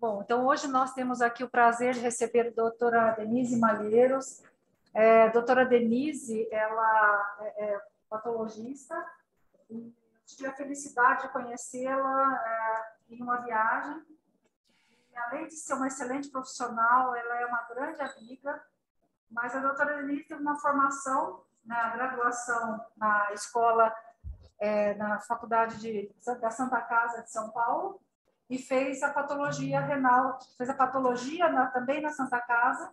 Bom, então hoje nós temos aqui o prazer de receber a doutora Denise Malheiros. É, a doutora Denise, ela é, é patologista, e tive a felicidade de conhecê-la é, em uma viagem. E, além de ser uma excelente profissional, ela é uma grande amiga, mas a doutora Denise teve uma formação na graduação na escola, é, na Faculdade de, da Santa Casa de São Paulo, e fez a patologia renal, fez a patologia na, também na Santa Casa.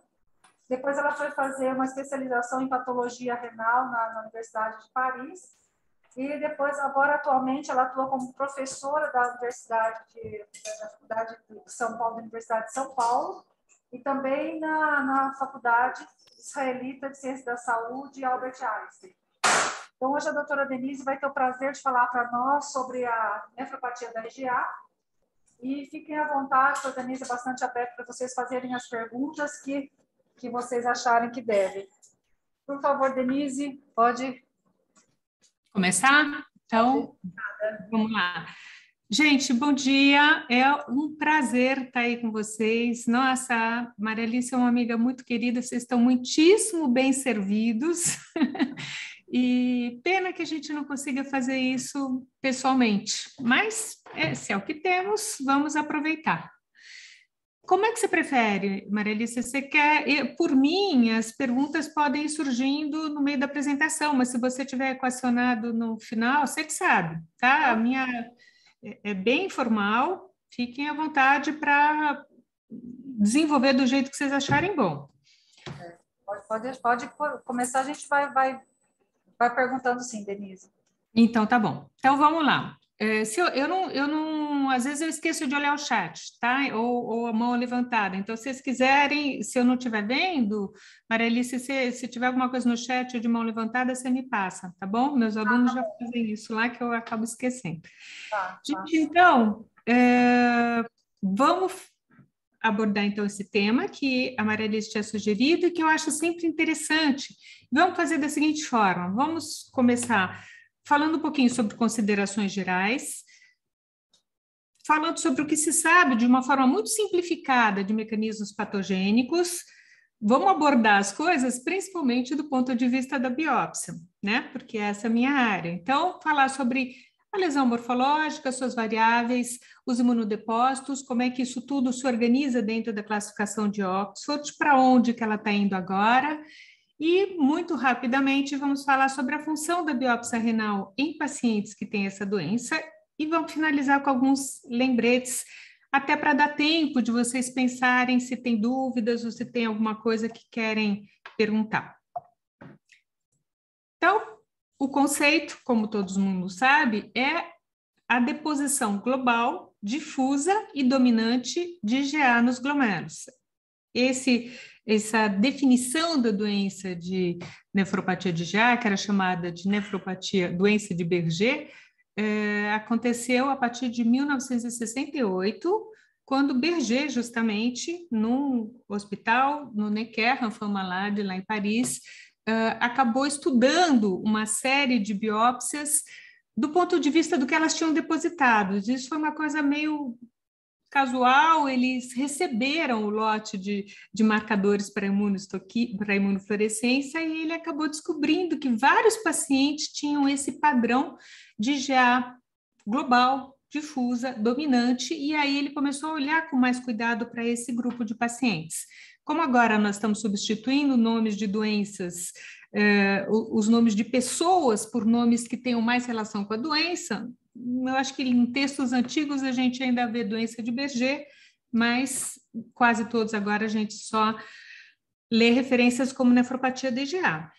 Depois ela foi fazer uma especialização em patologia renal na, na Universidade de Paris. E depois, agora atualmente, ela atua como professora da Universidade de, da Faculdade de São Paulo, da Universidade de São Paulo, e também na, na Faculdade Israelita de Ciências da Saúde, Albert Einstein. Então, hoje a doutora Denise vai ter o prazer de falar para nós sobre a nefropatia da IgA e fiquem à vontade, a Denise é bastante aberta para vocês fazerem as perguntas que, que vocês acharem que devem. Por favor, Denise, pode começar? Então, vamos lá. Gente, bom dia. É um prazer estar aí com vocês. Nossa, Alice é uma amiga muito querida. Vocês estão muitíssimo bem servidos. E pena que a gente não consiga fazer isso pessoalmente, mas é, se é o que temos, vamos aproveitar. Como é que você prefere, Marelissa? Você quer. por mim, as perguntas podem ir surgindo no meio da apresentação, mas se você tiver equacionado no final, você que sabe, tá? A minha é, é bem informal, fiquem à vontade para desenvolver do jeito que vocês acharem bom. É, pode, pode, pode começar, a gente vai, vai Vai perguntando sim, Denise. Então, tá bom. Então, vamos lá. É, se eu, eu, não, eu não, às vezes eu esqueço de olhar o chat, tá? Ou, ou a mão levantada. Então, se vocês quiserem, se eu não estiver vendo, Marelice, se, se tiver alguma coisa no chat ou de mão levantada, você me passa, tá bom? Meus tá. alunos ah, já fazem isso lá que eu acabo esquecendo. Tá, tá. Gente, então, é, vamos abordar então esse tema que a Maria Alice tinha sugerido e que eu acho sempre interessante. Vamos fazer da seguinte forma: vamos começar falando um pouquinho sobre considerações gerais, falando sobre o que se sabe de uma forma muito simplificada de mecanismos patogênicos. Vamos abordar as coisas principalmente do ponto de vista da biópsia, né? Porque essa é a minha área. Então, falar sobre a lesão morfológica, suas variáveis, os imunodepósitos, como é que isso tudo se organiza dentro da classificação de Oxford, para onde que ela está indo agora. E, muito rapidamente, vamos falar sobre a função da biópsia renal em pacientes que têm essa doença e vamos finalizar com alguns lembretes, até para dar tempo de vocês pensarem se tem dúvidas ou se tem alguma coisa que querem perguntar. Então, o conceito, como todo mundo sabe, é a deposição global, difusa e dominante de GA nos glomérulos. Esse, essa definição da doença de nefropatia de GA, que era chamada de nefropatia doença de Berger, é, aconteceu a partir de 1968, quando Berger, justamente, num hospital, no Necker, Ranfan lá em Paris, uh, acabou estudando uma série de biópsias do ponto de vista do que elas tinham depositado. Isso foi uma coisa meio casual, eles receberam o lote de, de marcadores para imunofluorescência e ele acabou descobrindo que vários pacientes tinham esse padrão de GA global, difusa, dominante, e aí ele começou a olhar com mais cuidado para esse grupo de pacientes. Como agora nós estamos substituindo nomes de doenças, eh, os nomes de pessoas por nomes que tenham mais relação com a doença, eu acho que em textos antigos a gente ainda vê doença de BG, mas quase todos agora a gente só lê referências como nefropatia DGA.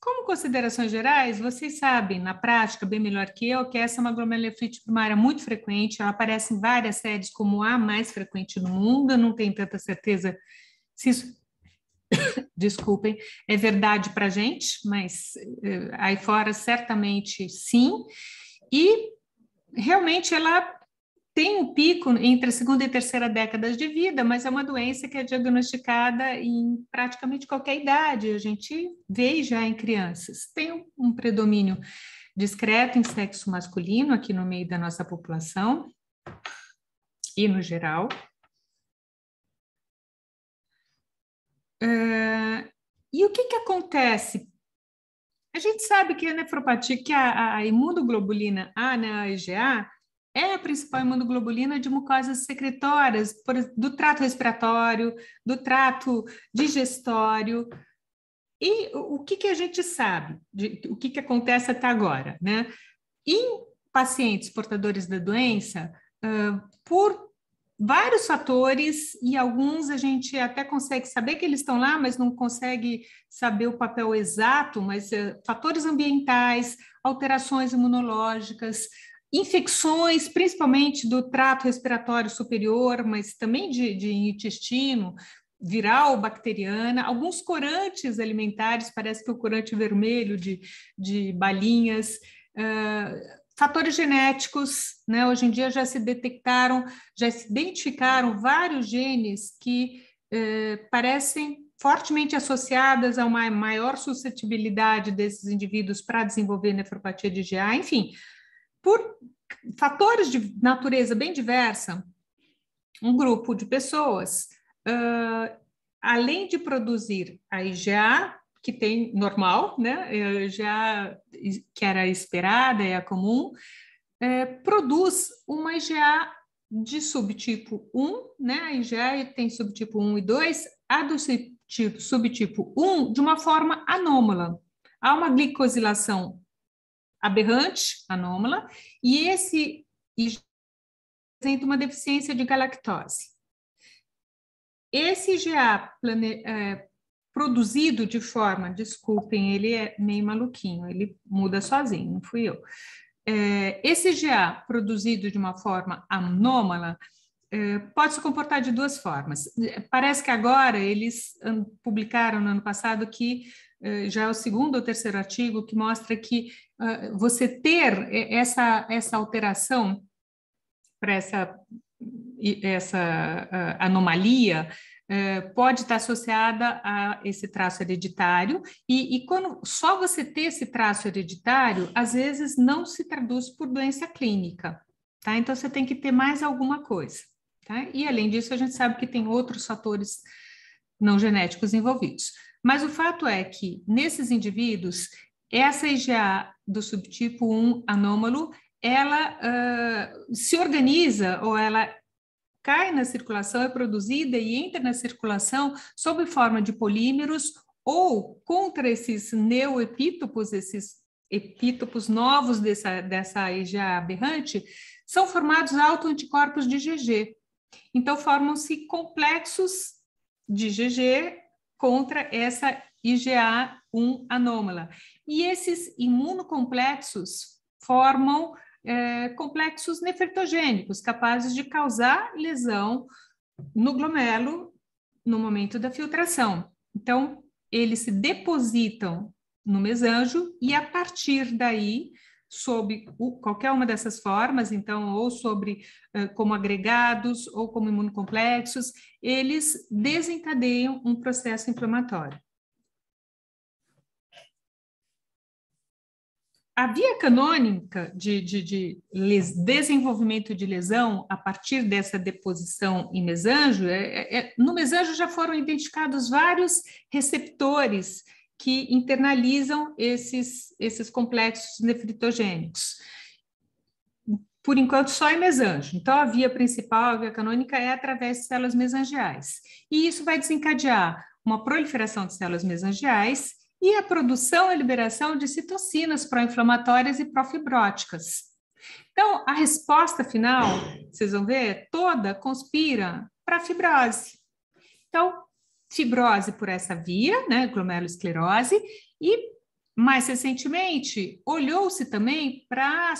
Como considerações gerais, vocês sabem, na prática, bem melhor que eu, que essa é uma glomerulonefrite primária muito frequente, ela aparece em várias séries como a mais frequente no mundo, eu não tenho tanta certeza se isso, desculpem, é verdade para a gente, mas eh, aí fora certamente sim. E realmente ela tem um pico entre a segunda e terceira décadas de vida, mas é uma doença que é diagnosticada em praticamente qualquer idade. A gente vê já em crianças. Tem um predomínio discreto em sexo masculino aqui no meio da nossa população e no geral, e o que, que acontece? A gente sabe que a nefropatia, que a, a imunoglobulina A, né, a IgA, é a principal imunoglobulina de mucosas secretórias, por, do trato respiratório, do trato digestório. E o que, que a gente sabe, de, o que, que acontece até agora, né? Em pacientes portadores da doença, uh, por vários fatores e alguns a gente até consegue saber que eles estão lá, mas não consegue saber o papel exato, mas é, fatores ambientais, alterações imunológicas, infecções, principalmente do trato respiratório superior, mas também de, de intestino, viral, bacteriana, alguns corantes alimentares, parece que o corante vermelho de, de balinhas, uh, Fatores genéticos, né? Hoje em dia já se detectaram, já se identificaram vários genes que eh, parecem fortemente associadas a uma maior suscetibilidade desses indivíduos para desenvolver nefropatia de GA, enfim, por fatores de natureza bem diversa, um grupo de pessoas, uh, além de produzir a IgA, que tem normal, né? É, já que era esperada, é comum, é, produz uma IgA de subtipo 1, né? A IgA tem subtipo 1 e 2, a do subtipo, subtipo 1 de uma forma anômala. Há uma glicosilação aberrante, anômala, e esse IgA apresenta uma deficiência de galactose. Esse IgA plane, é, produzido de forma, desculpem, ele é meio maluquinho, ele muda sozinho, não fui eu. É, esse GA produzido de uma forma anômala é, pode se comportar de duas formas. Parece que agora eles publicaram no ano passado que é, já é o segundo ou terceiro artigo que mostra que é, você ter essa, essa alteração para essa, essa anomalia eh, pode estar associada a esse traço hereditário, e, e, quando só você ter esse traço hereditário, às vezes não se traduz por doença clínica, tá? Então você tem que ter mais alguma coisa, tá? E além disso, a gente sabe que tem outros fatores não genéticos envolvidos. Mas o fato é que nesses indivíduos, essa IgA do subtipo 1 anômalo, ela uh, se organiza ou ela cai na circulação, é produzida e entra na circulação sob forma de polímeros ou contra esses neoepítopos, esses epítopos novos dessa, dessa EGA aberrante, são formados autoanticorpos de GG. Então, formam-se complexos de GG contra essa IgA1 anômala. E esses imunocomplexos formam é, complexos nefertogênicos, capazes de causar lesão no glomelo no momento da filtração. Então, eles se depositam no mesanjo e, a partir daí, sob qualquer uma dessas formas, então, ou sobre é, como agregados ou como imunocomplexos, eles desencadeiam um processo inflamatório. a via canônica de, de, de les, desenvolvimento de lesão a partir dessa deposição em mesanjo, é, é, é, no mesanjo já foram identificados vários receptores que internalizam esses, esses complexos nefritogênicos. Por enquanto, só em mesanjo. Então, a via principal, a via canônica, é através de células mesangiais. E isso vai desencadear uma proliferação de células mesangiais e a produção e liberação de citocinas pró-inflamatórias e pró-fibróticas. Então, a resposta final, vocês vão ver, toda conspira para a fibrose. Então, fibrose por essa via, né, glomerulosclerose, e mais recentemente olhou-se também para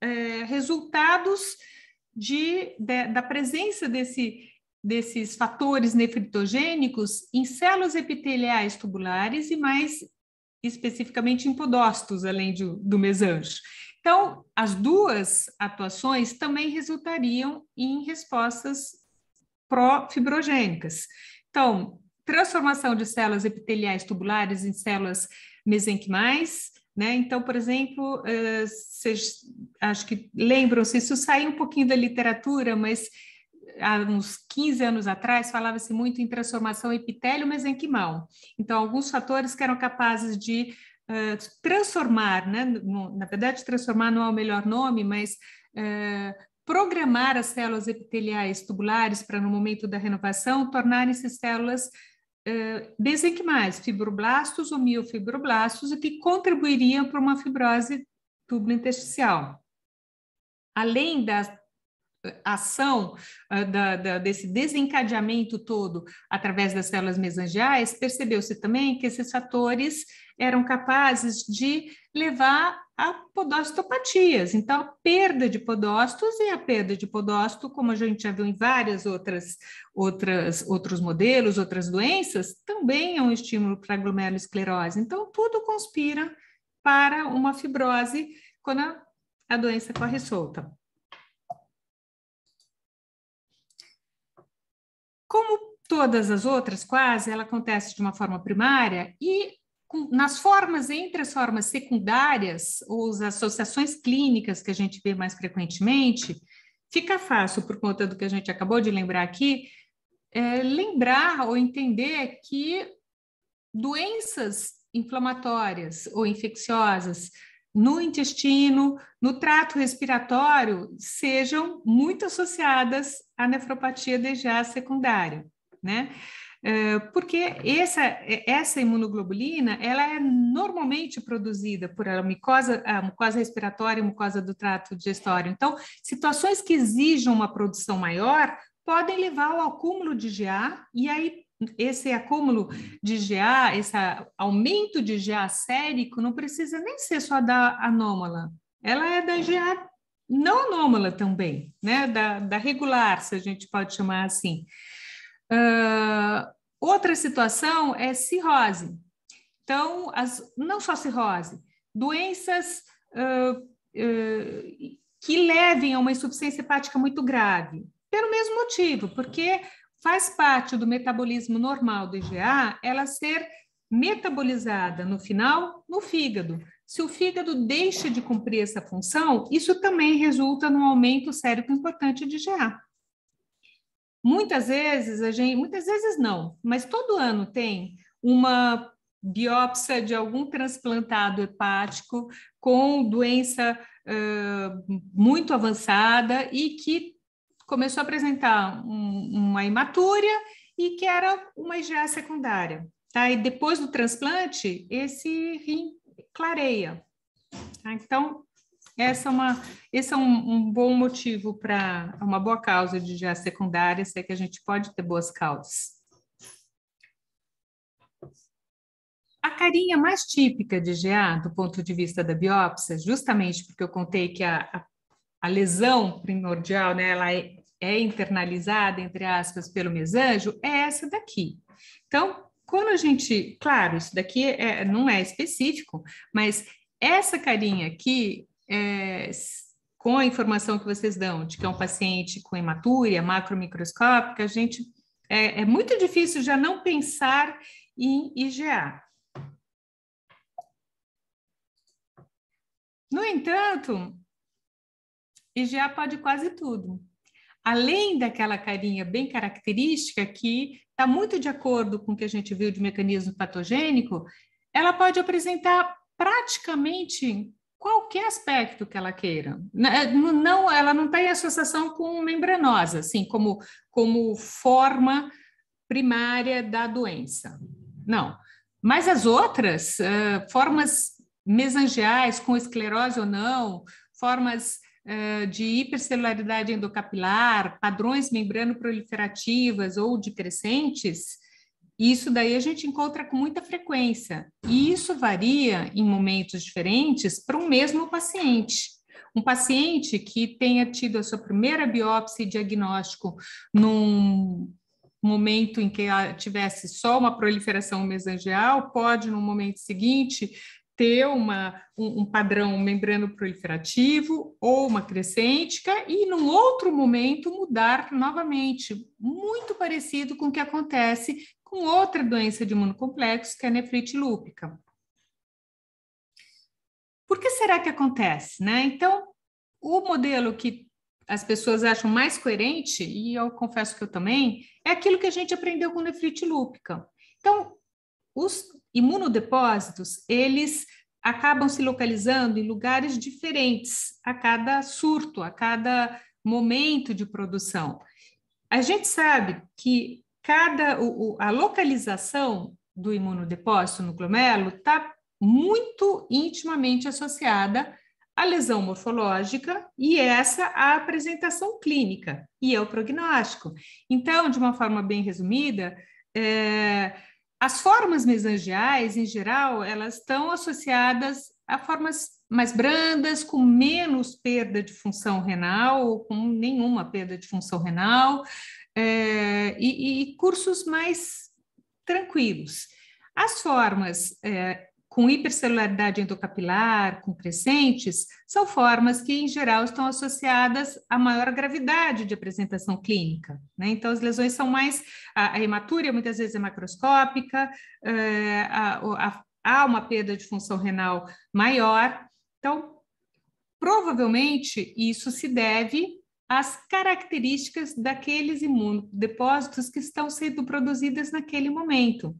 é, eh, resultados de, de, da presença desse desses fatores nefritogênicos em células epiteliais tubulares e mais especificamente em podócitos, além de, do mesâncio. Então, as duas atuações também resultariam em respostas pró-fibrogênicas. Então, transformação de células epiteliais tubulares em células mesenquimais, né? Então, por exemplo, eh, vocês acho que lembram-se, isso saiu um pouquinho da literatura, mas há uns 15 anos atrás, falava-se muito em transformação epitélio-mesenquimal. Então, alguns fatores que eram capazes de uh, transformar, né? na verdade, transformar não é o melhor nome, mas uh, programar as células epiteliais tubulares para, no momento da renovação, tornarem-se células uh, eh, mesenquimais, fibroblastos ou miofibroblastos, e que contribuiriam para uma fibrose tubulointestinal. Além das ação uh, da, da, desse desencadeamento todo através das células mesangiais, percebeu-se também que esses fatores eram capazes de levar a podostopatias, Então, a perda de podócitos e a perda de podócito, como a gente já viu em várias outras, outras outros modelos, outras doenças, também é um estímulo para glomerulosclerose. Então, tudo conspira para uma fibrose quando a, a doença corre solta. Como todas as outras, quase, ela acontece de uma forma primária e nas formas, entre as formas secundárias ou as associações clínicas que a gente vê mais frequentemente, fica fácil, por conta do que a gente acabou de lembrar aqui, é, lembrar ou entender que doenças inflamatórias ou infecciosas no intestino, no trato respiratório, sejam muito associadas à nefropatia DGA secundária, né? Eh, porque essa, essa imunoglobulina, ela é normalmente produzida por a é mucosa, a mucosa respiratória e mucosa do trato digestório. Então, situações que exijam uma produção maior podem levar ao acúmulo de GA e aí esse acúmulo de GA, esse aumento de GA sérico, não precisa nem ser só da anômala. Ela é da GA não anômala também, né? Da, da regular, se a gente pode chamar assim. Uh, outra situação é cirrose. Então, as, não só cirrose, doenças uh, uh, que levem a uma insuficiência hepática muito grave. Pelo mesmo motivo, porque faz parte do metabolismo normal do IgA ela ser metabolizada no final no fígado. Se o fígado deixa de cumprir essa função, isso também resulta num aumento sérico importante de IgA. Muitas vezes a gente, muitas vezes não, mas todo ano tem uma biópsia de algum transplantado hepático com doença uh, muito avançada e que começou a apresentar um, uma hematúria e que era uma IgA secundária. Tá? E depois do transplante, esse rim clareia. Tá? Então, essa é uma, esse é um, um bom motivo para é uma boa causa de IgA secundária, se é que a gente pode ter boas causas. A carinha mais típica de GA, do ponto de vista da biópsia, justamente porque eu contei que a, a, a lesão primordial, né, ela é, é internalizada, entre aspas, pelo mesanjo, é essa daqui. Então, quando a gente, claro, isso daqui é, não é específico, mas essa carinha aqui, é, com a informação que vocês dão de que é um paciente com hematúria macromicroscópica, a gente é, é muito difícil já não pensar em IgA. No entanto, IgA pode quase tudo além daquela carinha bem característica que está muito de acordo com o que a gente viu de mecanismo patogênico, ela pode apresentar praticamente qualquer aspecto que ela queira. Eh, não, ela não tem tá associação com membranosa, assim, como, como forma primária da doença. Não. Mas as outras, uh, formas mesangiais, com esclerose ou não, formas de hipercelularidade endocapilar, padrões membrano-proliferativas ou de crescentes, isso daí a gente encontra com muita frequência. E isso varia em momentos diferentes para o mesmo paciente. Um paciente que tenha tido a sua primeira biópsia e diagnóstico num momento em que tivesse só uma proliferação mesangial, pode, no momento seguinte, ter uma, um, um, padrão membrano proliferativo ou uma crescêntica e, num outro momento, mudar novamente, muito parecido com o que acontece com outra doença de imunocomplexo, que é a nefrite lúpica. Por que será que acontece? Né? Então, o modelo que as pessoas acham mais coerente, e eu confesso que eu também, é aquilo que a gente aprendeu com nefrite lúpica. Então, os imunodepósitos, eles acabam se localizando em lugares diferentes a cada surto, a cada momento de produção. A gente sabe que cada o, a localização do imunodepósito no glomelo está muito intimamente associada à lesão morfológica e essa à apresentação clínica e ao é prognóstico. Então, de uma forma bem resumida, é, as formas mesangiais, em geral, elas estão associadas a formas mais brandas, com menos perda de função renal ou com nenhuma perda de função renal, é, e, e, cursos mais tranquilos. As formas é, com hipercelularidade endocapilar, com crescentes, são formas que, em geral, estão associadas a maior gravidade de apresentação clínica. Né? Então, as lesões são mais. A, a hematúria muitas vezes é macroscópica, é, há uma perda de função renal maior. Então, provavelmente, isso se deve às características daqueles imunodepósitos que estão sendo produzidas naquele momento.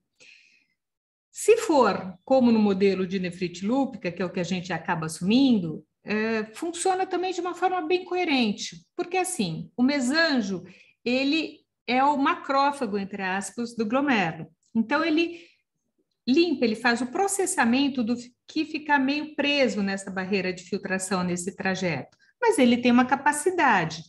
Se for como no modelo de nefrite lúpica, que é o que a gente acaba assumindo, é, funciona também de uma forma bem coerente, porque assim, o mesanjo, ele é o macrófago, entre aspas, do glomérulo. Então, ele limpa, ele faz o processamento do que fica meio preso nessa barreira de filtração, nesse trajeto. Mas ele tem uma capacidade.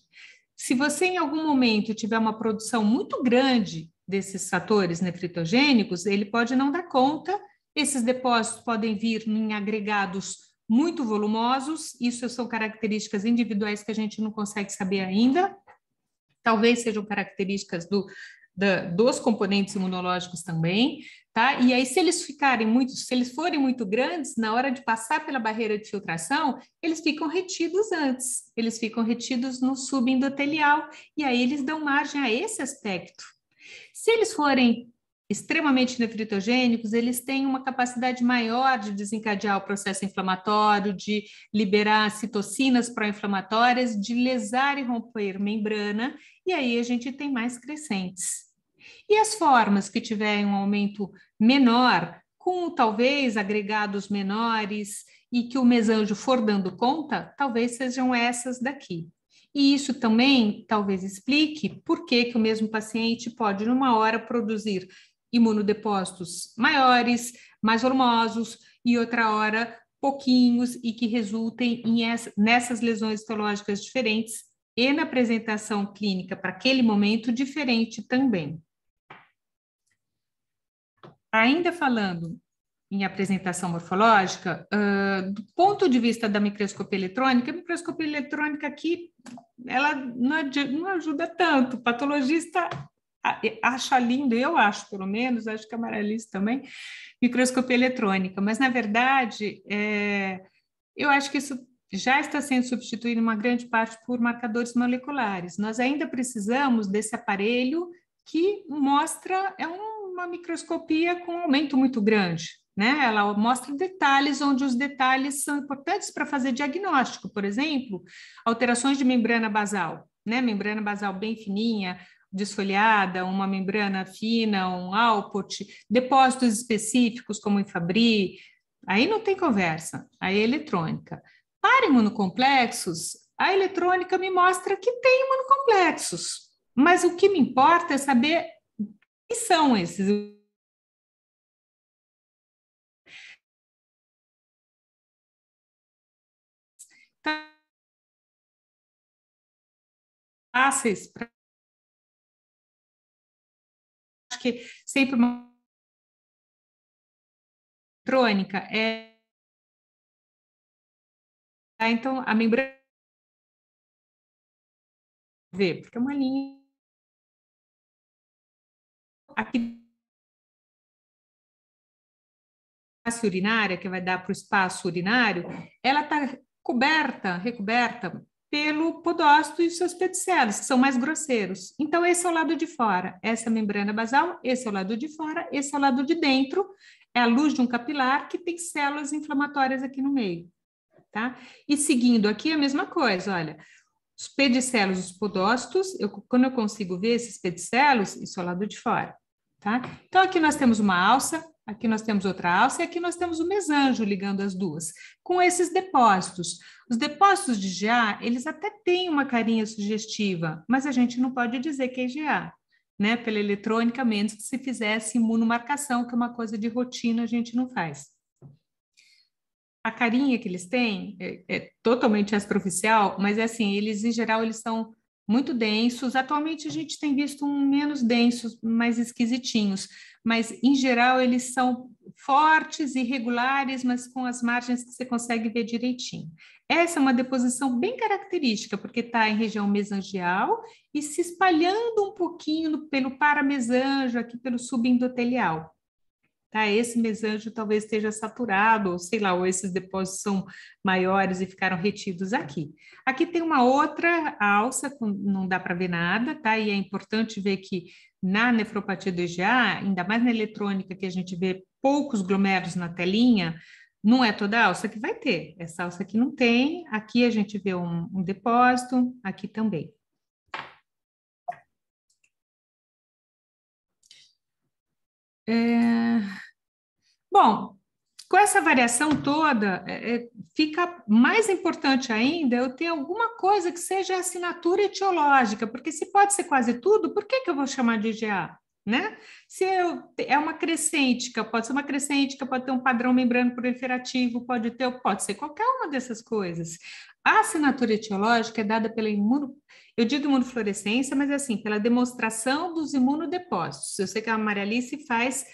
Se você, em algum momento, tiver uma produção muito grande desses fatores nefritogênicos, ele pode não dar conta. Esses depósitos podem vir em agregados muito volumosos, isso são características individuais que a gente não consegue saber ainda. Talvez sejam características do, da, dos componentes imunológicos também, tá? E aí, se eles ficarem muito, se eles forem muito grandes, na hora de passar pela barreira de filtração, eles ficam retidos antes, eles ficam retidos no subendotelial, e aí eles dão margem a esse aspecto se eles forem extremamente nefritogênicos, eles têm uma capacidade maior de desencadear o processo inflamatório, de liberar citocinas pró-inflamatórias, de lesar e romper membrana, e aí a gente tem mais crescentes. E as formas que tiverem um aumento menor, com talvez agregados menores e que o mesanjo for dando conta, talvez sejam essas daqui. E isso também talvez explique por que, que o mesmo paciente pode, numa hora, produzir imunodepósitos maiores, mais volumosos, e outra hora, pouquinhos, e que resultem em essa, nessas lesões histológicas diferentes e na apresentação clínica para aquele momento diferente também. Ainda falando em apresentação morfológica, uh, do ponto de vista da microscopia eletrônica, a microscopia eletrônica aqui ela não, ajuda, não ajuda tanto. O patologista acha lindo, eu acho pelo menos, acho que a Maralice também, microscopia eletrônica, mas na verdade é, eu acho que isso já está sendo substituído em uma grande parte por marcadores moleculares. Nós ainda precisamos desse aparelho que mostra, é um, uma microscopia com um aumento muito grande, né? Ela mostra detalhes onde os detalhes são importantes para fazer diagnóstico, por exemplo, alterações de membrana basal, né? Membrana basal bem fininha, desfolhada, uma membrana fina, um output, depósitos específicos como em Fabry, aí não tem conversa, aí é eletrônica. Para imunocomplexos, a eletrônica me mostra que tem imunocomplexos, mas o que me importa é saber que são esses fáceis para acho que sempre uma eletrônica é tá, então a membrana ver porque é uma linha aqui urinária que vai dar para o espaço urinário ela está coberta recoberta pelo podócito e seus pedicelos que são mais grosseiros. Então, esse é o lado de fora, essa membrana basal, esse é o lado de fora, esse é o lado de dentro, é a luz de um capilar que tem células inflamatórias aqui no meio, tá? E seguindo aqui, a mesma coisa, olha, os pedicelos, os podócitos, eu, quando eu consigo ver esses pedicelos, isso é o lado de fora, tá? Então, aqui nós temos uma alça, Aqui nós temos outra alça e aqui nós temos o mesanjo ligando as duas, com esses depósitos. Os depósitos de GA, eles até têm uma carinha sugestiva, mas a gente não pode dizer que é GA, né? Pela eletrônica, menos que se fizesse imunomarcação, que é uma coisa de rotina, a gente não faz. A carinha que eles têm é, é totalmente extraoficial, mas é assim, eles em geral eles são muito densos. Atualmente a gente tem visto um menos densos, mais esquisitinhos, mas em geral eles são fortes e regulares, mas com as margens que você consegue ver direitinho. Essa é uma deposição bem característica, porque está em região mesangial e se espalhando um pouquinho pelo paramesanjo, aqui pelo subendotelial tá? Esse mesanjo talvez esteja saturado, ou sei lá, ou esses depósitos são maiores e ficaram retidos aqui. Aqui tem uma outra alça, não dá para ver nada, tá? E é importante ver que na nefropatia do EGA, ainda mais na eletrônica, que a gente vê poucos glomérulos na telinha, não é toda a alça que vai ter. Essa alça aqui não tem, aqui a gente vê um, um depósito, aqui também. É... Bom, com essa variação toda, é, é, fica mais importante ainda eu ter alguma coisa que seja assinatura etiológica, porque se pode ser quase tudo, por que, que eu vou chamar de IGA? Né? Se eu, é uma crescêntica, pode ser uma crescêntica, pode ter um padrão membrano proliferativo, pode ter, pode ser qualquer uma dessas coisas. A assinatura etiológica é dada pela imuno... Eu digo imunofluorescência, mas é assim, pela demonstração dos imunodepósitos. Eu sei que a Alice faz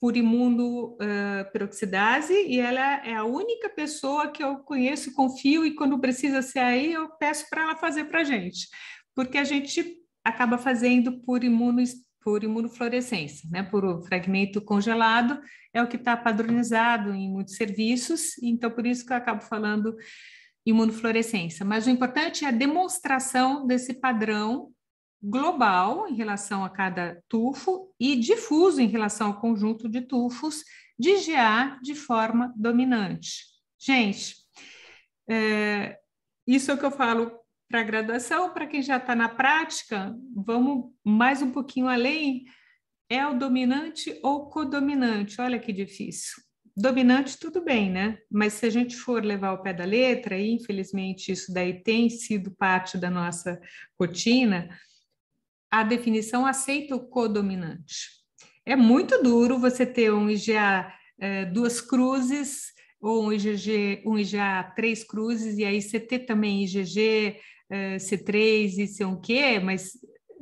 por imunoperoxidase uh, e ela é a única pessoa que eu conheço, confio e quando precisa ser aí eu peço para ela fazer para a gente, porque a gente acaba fazendo por imuno por imunofluorescência, né? Por fragmento congelado é o que está padronizado em muitos serviços, então por isso que eu acabo falando imunofluorescência, mas o importante é a demonstração desse padrão global em relação a cada tufo e difuso em relação ao conjunto de tufos de GA de forma dominante. Gente, é, isso é o que eu falo para a graduação, para quem já está na prática, vamos mais um pouquinho além. É o dominante ou codominante? Olha que difícil dominante, tudo bem, né? Mas se a gente for levar o pé da letra, e infelizmente isso daí tem sido parte da nossa rotina, a definição aceita o codominante. É muito duro você ter um IGA eh, é, duas cruzes ou um IgG, um IgA três cruzes, e aí você ter também IgG, é, C3 e C1Q, mas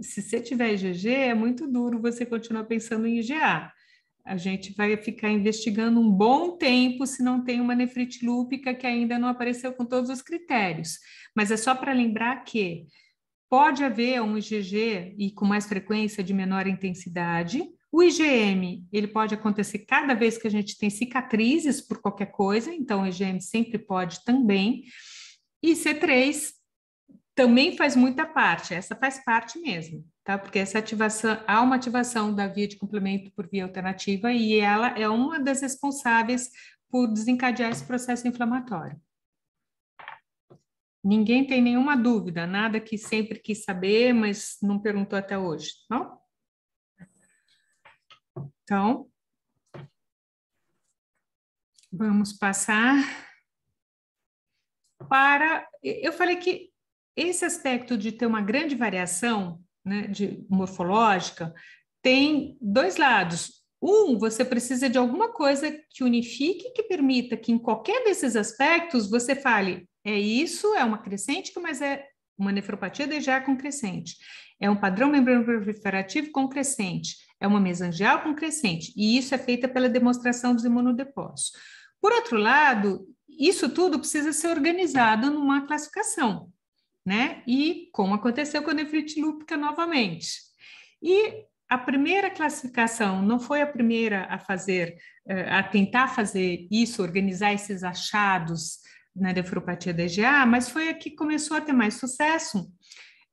se você tiver IgG, é muito duro você continuar pensando em IgA. A gente vai ficar investigando um bom tempo se não tem uma nefrite lúpica que ainda não apareceu com todos os critérios. Mas é só para lembrar que pode haver um IgG e com mais frequência de menor intensidade. O IgM, ele pode acontecer cada vez que a gente tem cicatrizes por qualquer coisa, então o IgM sempre pode também. E C3 também faz muita parte, essa faz parte mesmo tá? Porque essa ativação, há uma ativação da via de complemento por via alternativa e ela é uma das responsáveis por desencadear esse processo inflamatório. Ninguém tem nenhuma dúvida, nada que sempre quis saber, mas não perguntou até hoje, não? Tá então, vamos passar para. Eu falei que esse aspecto de ter uma grande variação né, de morfológica, tem dois lados. Um, você precisa de alguma coisa que unifique, que permita que em qualquer desses aspectos você fale, é isso, é uma crescente, mas é uma nefropatia DGA com crescente, é um padrão membrano proliferativo com crescente, é uma mesangial com crescente, e isso é feita pela demonstração dos imunodepósitos. Por outro lado, isso tudo precisa ser organizado numa classificação né? E como aconteceu com a nefrite lúpica novamente. E a primeira classificação não foi a primeira a fazer, eh, a tentar fazer isso, organizar esses achados na nefropatia DGA, mas foi a que começou a ter mais sucesso.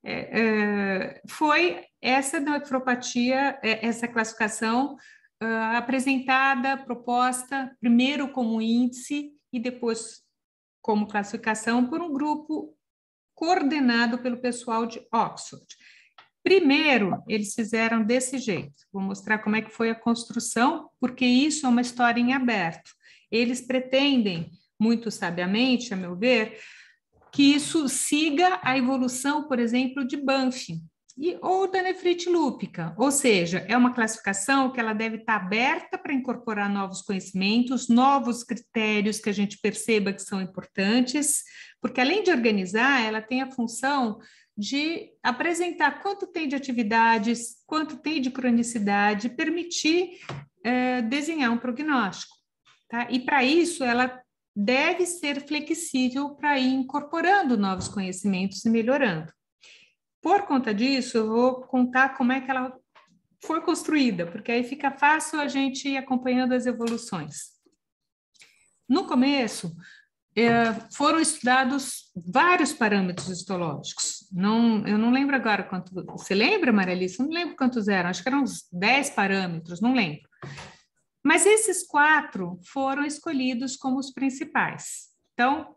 Eh, eh, foi essa nefropatia, essa classificação ah, apresentada, proposta, primeiro como índice e depois como classificação por um grupo coordenado pelo pessoal de Oxford. Primeiro, eles fizeram desse jeito. Vou mostrar como é que foi a construção, porque isso é uma história em aberto. Eles pretendem, muito sabiamente, a meu ver, que isso siga a evolução, por exemplo, de Banff, e, ou da nefrite lúpica, ou seja, é uma classificação que ela deve estar aberta para incorporar novos conhecimentos, novos critérios que a gente perceba que são importantes, porque além de organizar, ela tem a função de apresentar quanto tem de atividades, quanto tem de cronicidade, permitir eh, desenhar um prognóstico. Tá? E para isso, ela deve ser flexível para ir incorporando novos conhecimentos e melhorando. Por conta disso, eu vou contar como é que ela foi construída, porque aí fica fácil a gente ir acompanhando as evoluções. No começo, é, foram estudados vários parâmetros histológicos. Não, eu não lembro agora quanto. Você lembra, Maria Alice? Eu não lembro quantos eram, acho que eram uns 10 parâmetros, não lembro. Mas esses quatro foram escolhidos como os principais. Então,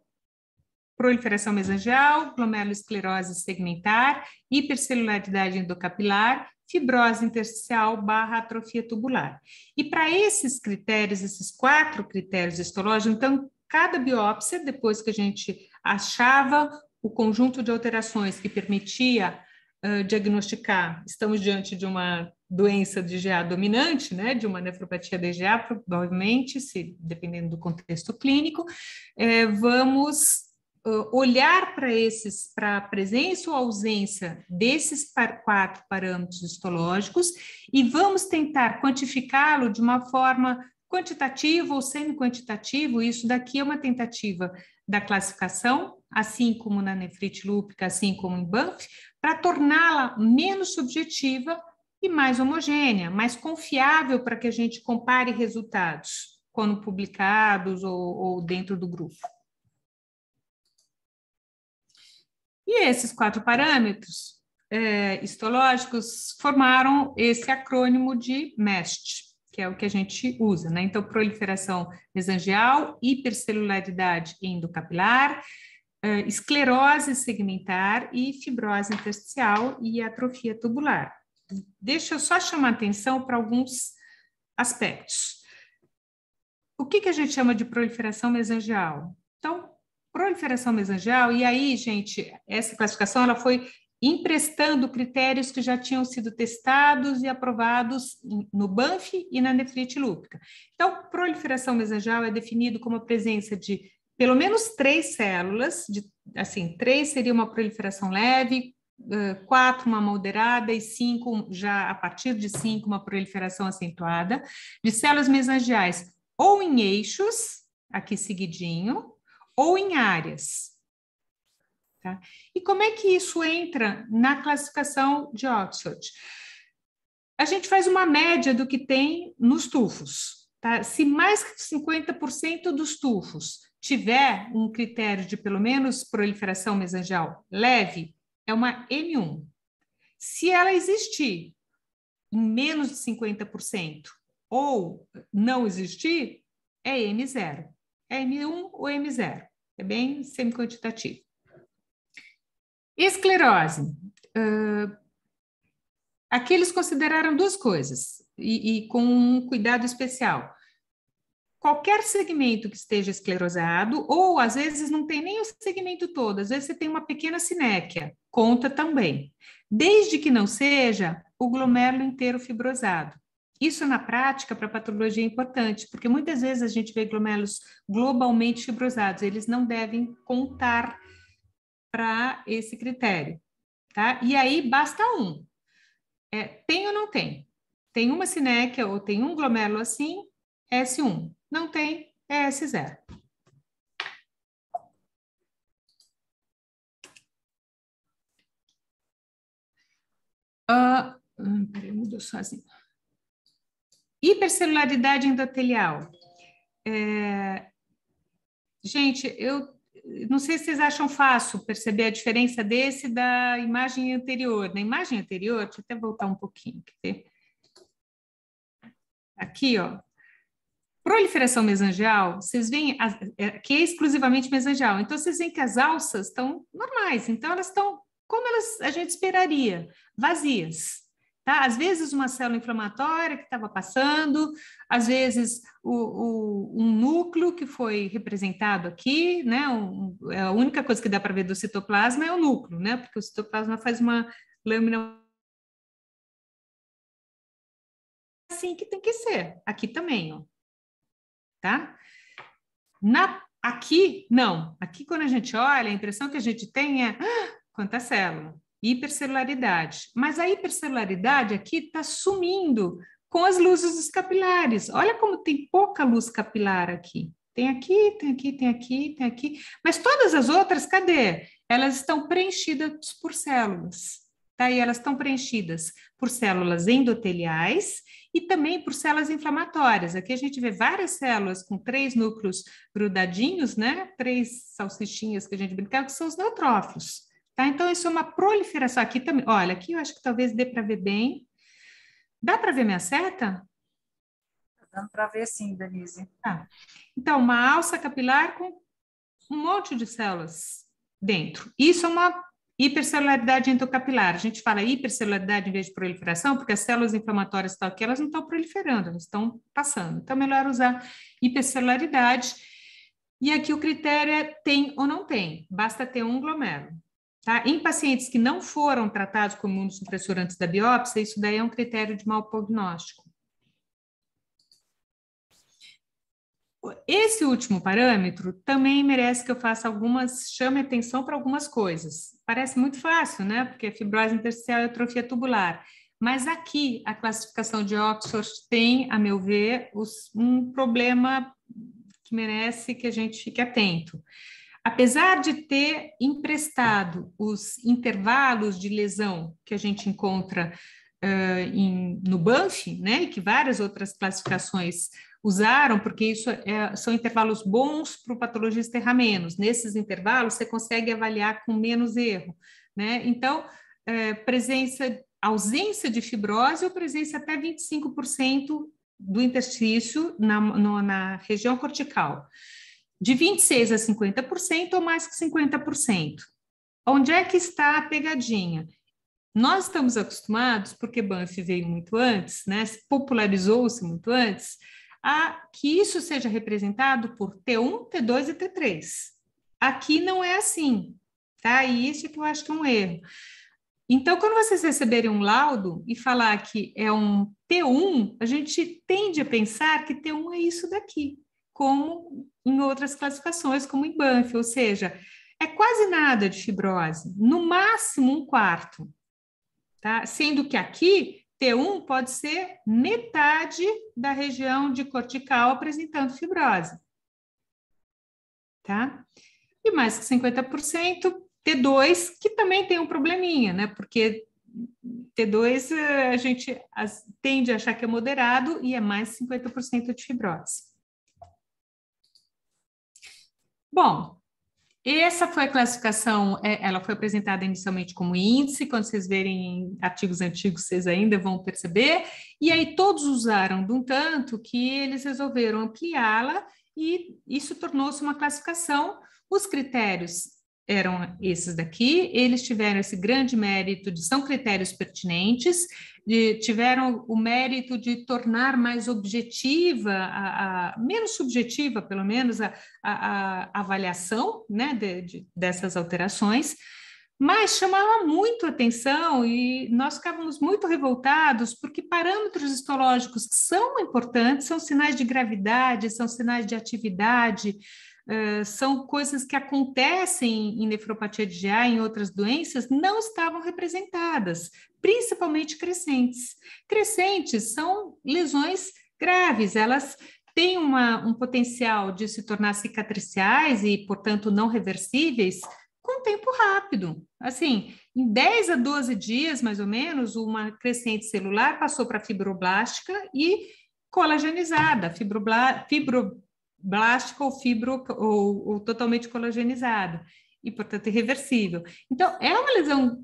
proliferação mesangial, glomeruloesclerose segmentar, hipercelularidade endocapilar, fibrose intersticial barra atrofia tubular. E para esses critérios, esses quatro critérios histológicos, então, cada biópsia, depois que a gente achava o conjunto de alterações que permitia uh, diagnosticar, estamos diante de uma doença de DGA dominante, né, de uma nefropatia de DGA, provavelmente, se dependendo do contexto clínico, eh, vamos olhar para esses, para a presença ou ausência desses quatro parâmetros histológicos e vamos tentar quantificá-lo de uma forma quantitativa ou semi-quantitativa. Isso daqui é uma tentativa da classificação, assim como na nefrite lúpica, assim como em Banff, para torná-la menos subjetiva e mais homogênea, mais confiável para que a gente compare resultados quando publicados ou, ou dentro do grupo. E esses quatro parâmetros é, histológicos formaram esse acrônimo de MEST, que é o que a gente usa, né? Então, proliferação mesangial, hipercelularidade endocapilar, é, esclerose segmentar e fibrose intersticial e atrofia tubular. Deixa eu só chamar atenção para alguns aspectos. O que, que a gente chama de proliferação mesangial? Então, proliferação mesangial, e aí, gente, essa classificação ela foi emprestando critérios que já tinham sido testados e aprovados no Banff e na nefrite lúpica. Então, proliferação mesangial é definido como a presença de pelo menos três células, de, assim, três seria uma proliferação leve, quatro uma moderada e cinco já a partir de cinco uma proliferação acentuada de células mesangiais ou em eixos aqui seguidinho ou em áreas. Tá? E como é que isso entra na classificação de Oxford? A gente faz uma média do que tem nos tufos. Tá? Se mais que 50% dos tufos tiver um critério de pelo menos proliferação mesangial leve, é uma M1. Se ela existir em menos de 50% ou não existir, é M0. É M1 ou M0. É bem semi-quantitativo. Esclerose. Uh, ah, aqui eles consideraram duas coisas, e, e com um cuidado especial qualquer segmento que esteja esclerosado, ou às vezes não tem nem o segmento todo, às vezes você tem uma pequena sinéquia, conta também. Desde que não seja o glomérulo inteiro fibrosado. Isso na prática para patologia é importante, porque muitas vezes a gente vê glomérulos globalmente fibrosados, eles não devem contar para esse critério, tá? E aí basta um. É, tem ou não tem? Tem uma sinéquia ou tem um glomérulo assim, S1. Não tem, é S0. Uh, ah, hum, peraí, mudou sozinho. Hipercelularidade endotelial. É... Gente, eu não sei se vocês acham fácil perceber a diferença desse da imagem anterior. Na imagem anterior, deixa eu até voltar um pouquinho. Aqui, ó. Proliferação mesangial, vocês veem é, que é exclusivamente mesangial. Então, vocês veem que as alças estão normais. Então, elas estão como elas, a gente esperaria, vazias. Tá? Às vezes uma célula inflamatória que estava passando, às vezes o, o, um núcleo que foi representado aqui, né? Um, é, a única coisa que dá para ver do citoplasma é o núcleo, né? Porque o citoplasma faz uma lâmina assim que tem que ser, aqui também, ó. Tá? Na, aqui, não. Aqui, quando a gente olha, a impressão que a gente tem é ah, quanta célula hipercelularidade. Mas a hipercelularidade aqui está sumindo com as luzes dos capilares. Olha como tem pouca luz capilar aqui. Tem aqui, tem aqui, tem aqui, tem aqui. Mas todas as outras, cadê? Elas estão preenchidas por células. Tá? E elas estão preenchidas por células endoteliais e também por células inflamatórias. Aqui a gente vê várias células com três núcleos grudadinhos, né? Três salsichinhas que a gente brincava, que são os neutrófilos. Tá? Então, isso é uma proliferação. Aqui também, olha, aqui eu acho que talvez dê para ver bem. Dá para ver minha seta? Tá dando para ver sim, Denise. Tá. Então, uma alça capilar com um monte de células dentro. Isso é uma hipercelularidade endocapilar. A gente fala hipercelularidade em vez de proliferação, porque as células inflamatórias tal que elas não estão proliferando, elas estão passando. Então, é melhor usar hipercelularidade. E aqui o critério é tem ou não tem, basta ter um glomero. Tá? Em pacientes que não foram tratados com imunossupressor antes da biópsia, isso daí é um critério de mau prognóstico. Esse último parâmetro também merece que eu faça algumas, chame atenção para algumas coisas. Parece muito fácil, né? Porque é fibrose intersticial e atrofia tubular. Mas aqui a classificação de Oxford tem, a meu ver, um problema que merece que a gente fique atento. Apesar de ter emprestado os intervalos de lesão que a gente encontra uh, em, no Banff, né, e que várias outras classificações usaram, porque isso é, são intervalos bons para o patologista errar menos. Nesses intervalos, você consegue avaliar com menos erro. Né? Então, eh, presença, ausência de fibrose ou presença até 25% do interstício na, no, na região cortical de 26 a 50% ou mais que 50%. Onde é que está a pegadinha? Nós estamos acostumados, porque Banff veio muito antes, né, popularizou-se muito antes, a que isso seja representado por T1, T2 e T3. Aqui não é assim, tá? E isso é que eu acho que é um erro. Então, quando vocês receberem um laudo e falar que é um T1, a gente tende a pensar que T1 é isso daqui como em outras classificações, como em Banff, ou seja, é quase nada de fibrose, no máximo um quarto, tá? Sendo que aqui T1 pode ser metade da região de cortical apresentando fibrose, tá? E mais que 50% T2, que também tem um probleminha, né? Porque T2 eh, a gente tende a achar que é moderado e é mais 50% de fibrose. Bom, essa foi a classificação, é, ela foi apresentada inicialmente como índice, quando vocês verem artigos antigos, vocês ainda vão perceber, e aí todos usaram de um tanto que eles resolveram ampliá-la e isso tornou-se uma classificação. Os critérios eram esses daqui, eles tiveram esse grande mérito de são critérios pertinentes, de, tiveram o mérito de tornar mais objetiva, a, a menos subjetiva, pelo menos, a, a, a avaliação né, de, de, dessas alterações, mas chamava muito atenção e nós ficávamos muito revoltados porque parâmetros histológicos que são importantes, são sinais de gravidade, são sinais de atividade, são coisas que acontecem em nefropatia de GA, em outras doenças, não estavam representadas, principalmente crescentes. Crescentes são lesões graves, elas têm uma, um potencial de se tornar cicatriciais e, portanto, não reversíveis com tempo rápido. Assim, em 10 a 12 dias, mais ou menos, uma crescente celular passou para fibroblástica e colagenizada. fibroblá Fibro blástico ou fibro ou, ou totalmente colagenizado e, portanto, irreversível. Então, é uma lesão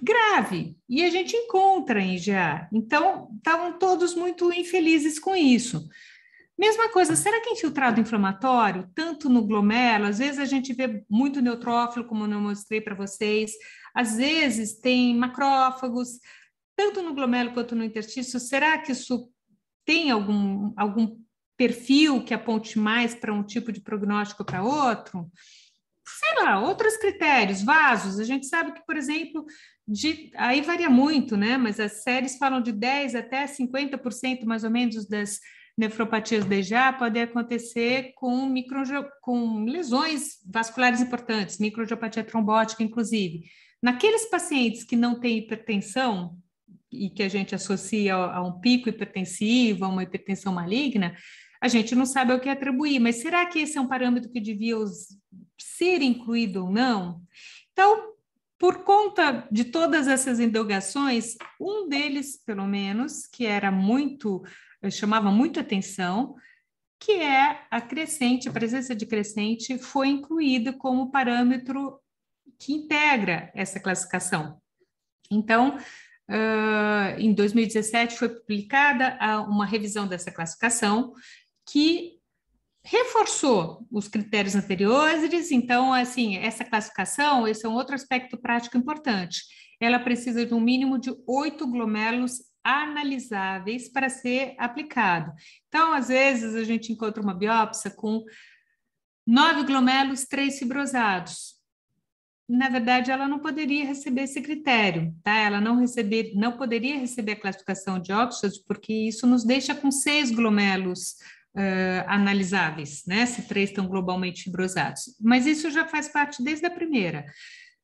grave e a gente encontra em GA. Então, estavam todos muito infelizes com isso. Mesma coisa, será que infiltrado inflamatório, tanto no glomérulo, às vezes a gente vê muito neutrófilo, como eu mostrei para vocês, às vezes tem macrófagos, tanto no glomérulo quanto no interstício, será que isso tem algum, algum perfil que aponte mais para um tipo de prognóstico para outro? Sei lá, outros critérios, vasos. A gente sabe que, por exemplo, de, aí varia muito, né? Mas as séries falam de 10 até 50% mais ou menos das nefropatias DJA podem acontecer com, micro, com lesões vasculares importantes, microangiopatia trombótica, inclusive. Naqueles pacientes que não têm hipertensão, e que a gente associa a um pico hipertensivo, a uma hipertensão maligna, a gente não sabe ao que atribuir, mas será que esse é um parâmetro que devia ser incluído ou não? Então, por conta de todas essas indagações, um deles, pelo menos, que era muito, eh, chamava muito atenção, que é a crescente, a presença de crescente foi incluída como parâmetro que integra essa classificação. Então, Uh, em 2017 foi publicada uma revisão dessa classificação que reforçou os critérios anteriores, então, assim, essa classificação, esse é um outro aspecto prático importante. Ela precisa de um mínimo de oito glomérulos analisáveis para ser aplicado. Então, às vezes, a gente encontra uma biópsia com nove glomérulos, três fibrosados. Na verdade, ela não poderia receber esse critério, tá? Ela não receber, não poderia receber a classificação de óxidos, porque isso nos deixa com seis glomérulos uh, analisáveis, né? Se três estão globalmente fibrosados. Mas isso já faz parte desde a primeira.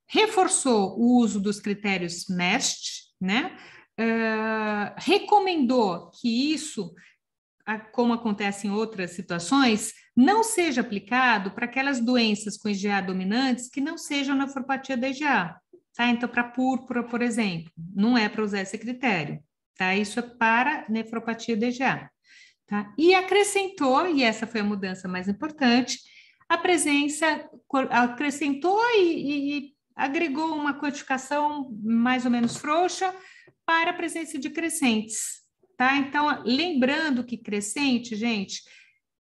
Reforçou o uso dos critérios MEST, né? Uh, recomendou que isso, como acontece em outras situações, não seja aplicado para aquelas doenças com IgA dominantes que não sejam nefropatia da IgA. Tá? Então, para púrpura, por exemplo, não é para usar esse critério. Tá? Isso é para nefropatia da Tá? E acrescentou, e essa foi a mudança mais importante, a presença, acrescentou e, e agregou uma quantificação mais ou menos frouxa para a presença de crescentes. Tá? Então, lembrando que crescente, gente,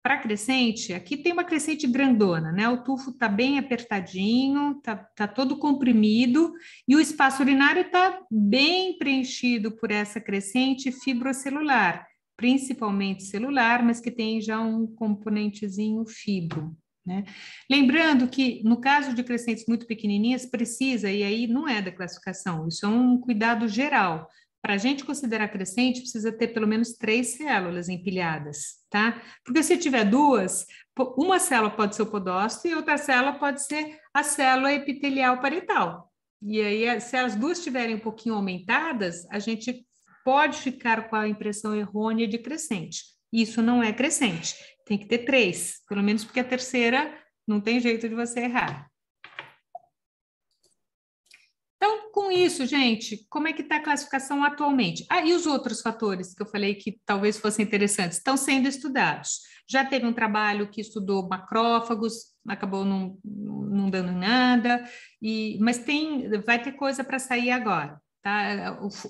para crescente, aqui tem uma crescente grandona, né? O tufo está bem apertadinho, está tá todo comprimido, e o espaço urinário está bem preenchido por essa crescente fibrocelular principalmente celular, mas que tem já um componentezinho fibro. Né? Lembrando que, no caso de crescentes muito pequenininhas, precisa, e aí não é da classificação, isso é um cuidado geral. Para a gente considerar crescente, precisa ter pelo menos três células empilhadas, tá? Porque se tiver duas, uma célula pode ser o podócito e outra célula pode ser a célula epitelial parietal. E aí, se as duas estiverem um pouquinho aumentadas, a gente pode ficar com a impressão errônea de crescente. Isso não é crescente. Tem que ter três, pelo menos porque a terceira não tem jeito de você errar. Então, com isso, gente, como é que está a classificação atualmente? Ah, e os outros fatores que eu falei que talvez fossem interessantes estão sendo estudados. Já teve um trabalho que estudou macrófagos, acabou não, não dando nada, e, mas tem, vai ter coisa para sair agora. Tá?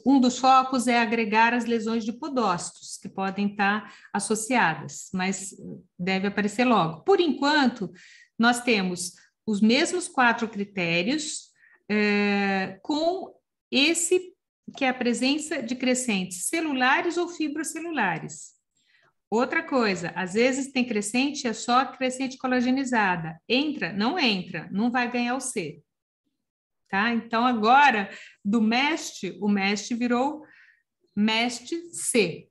Um dos focos é agregar as lesões de podócitos, que podem estar tá associadas, mas deve aparecer logo. Por enquanto, nós temos os mesmos quatro critérios, é, com esse que é a presença de crescentes celulares ou fibrocelulares. Outra coisa, às vezes tem crescente, é só crescente colagenizada. Entra, não entra, não vai ganhar o C. Tá? Então, agora, do mestre, o mestre virou mestre c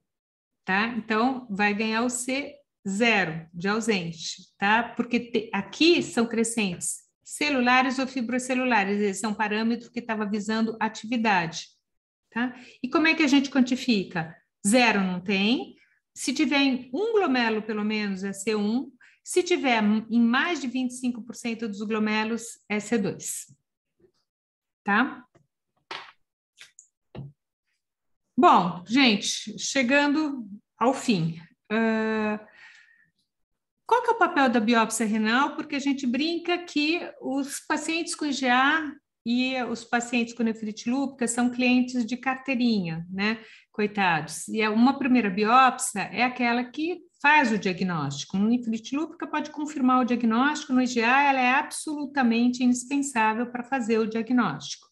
Tá? Então, vai ganhar o C zero de ausente, tá? Porque te, aqui são crescentes celulares ou fibrocelulares, esse é um parâmetro que estava visando atividade, tá? E como é que a gente quantifica? Zero não tem, se tiver em um glomelo pelo menos é C1, se tiver em mais de 25% dos glomelos é C2 tá? Bom, gente, chegando ao fim. Uh, qual que é o papel da biópsia renal? Porque a gente brinca que os pacientes com IGA e os pacientes com nefrite lúpica são clientes de carteirinha, né? Coitados. E é, uma primeira biópsia é aquela que faz o diagnóstico. Um nefrite lúpica pode confirmar o diagnóstico, no IGA ela é absolutamente indispensável para fazer o diagnóstico.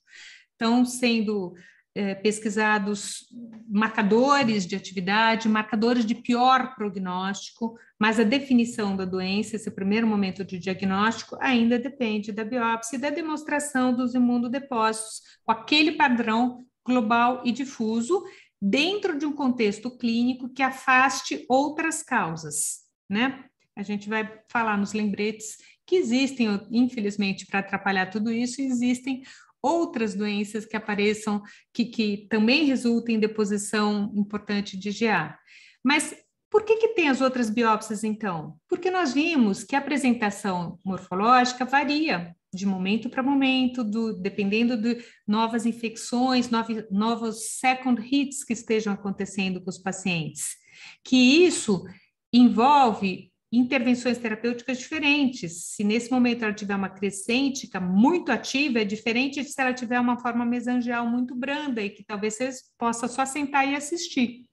Então, sendo é, pesquisados marcadores de atividade, marcadores de pior prognóstico, mas a definição da doença, esse primeiro momento de diagnóstico, ainda depende da biópsia e da demonstração dos imunodepósitos, com aquele padrão global e difuso, dentro de um contexto clínico que afaste outras causas, né? A gente vai falar nos lembretes que existem, infelizmente, para atrapalhar tudo isso, existem outras doenças que apareçam que, que também resultem em deposição importante de GA. Mas por que, que tem as outras biópsias, então? Porque nós vimos que a apresentação morfológica varia de momento para momento, do, dependendo de novas infecções, novos, novos second hits que estejam acontecendo com os pacientes. Que isso envolve intervenções terapêuticas diferentes. Se nesse momento ela tiver uma crescêntica é muito ativa, é diferente de se ela tiver uma forma mesangial muito branda e que talvez você possa só sentar e assistir